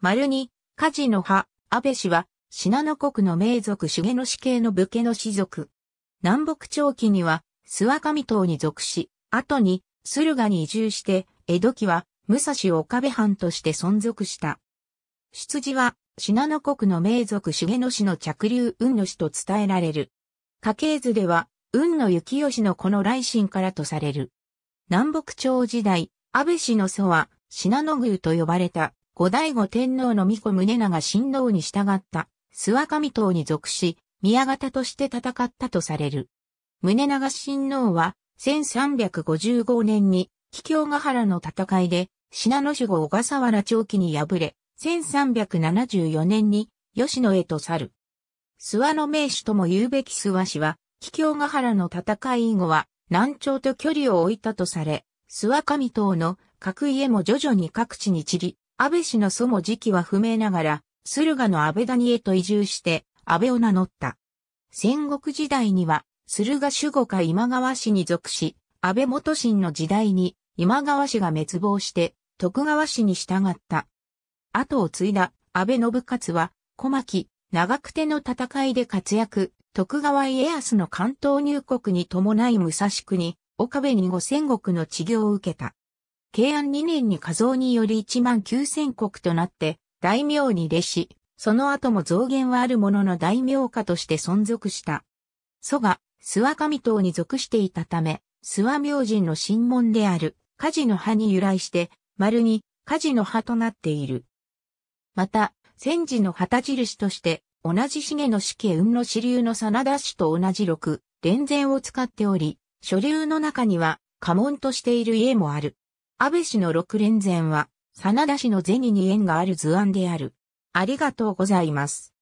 丸に、カジの葉、安倍氏は、信濃国の名族重野氏系の武家の氏族。南北朝期には、諏訪上党に属し、後に、駿河に移住して、江戸期は、武蔵岡部藩として存続した。出自は、信濃国の名族重野氏の着流運野氏と伝えられる。家系図では、運野幸吉のこの来信からとされる。南北朝時代、安倍氏の祖は、信濃宮と呼ばれた、後醍醐天皇の御子宗長親王に従った、諏訪神党に属し、宮方として戦ったとされる。宗長親王は、1355年に、桔梗ヶ原の戦いで、信濃守護小笠原長期に敗れ、1374年に、吉野へと去る。諏訪の名手とも言うべき諏訪氏は、桔梗ヶ原の戦い以後は、南朝と距離を置いたとされ、諏訪神党の各家も徐々に各地に散り、安倍氏の祖母時期は不明ながら、駿河の安倍谷へと移住して、安倍を名乗った。戦国時代には、駿河守護か今川氏に属し、安倍元信の時代に、今川氏が滅亡して、徳川氏に従った。後を継いだ安倍信勝は、小牧、長久手の戦いで活躍、徳川家康の関東入国に伴い武蔵国、岡部に五千石の治療を受けた。慶安2年に加増により1万9千国となって、大名に列し、その後も増減はあるものの大名家として存続した。蘇我、諏訪神等に属していたため、諏訪明神の神門である、火事の葉に由来して、丸に火事の葉となっている。また、戦時の旗印として、同じ茂の死刑雲の支流の真田氏と同じ六、連前を使っており、所流の中には、家紋としている家もある。安倍氏の六連前は、真田氏の銭に縁がある図案である。ありがとうございます。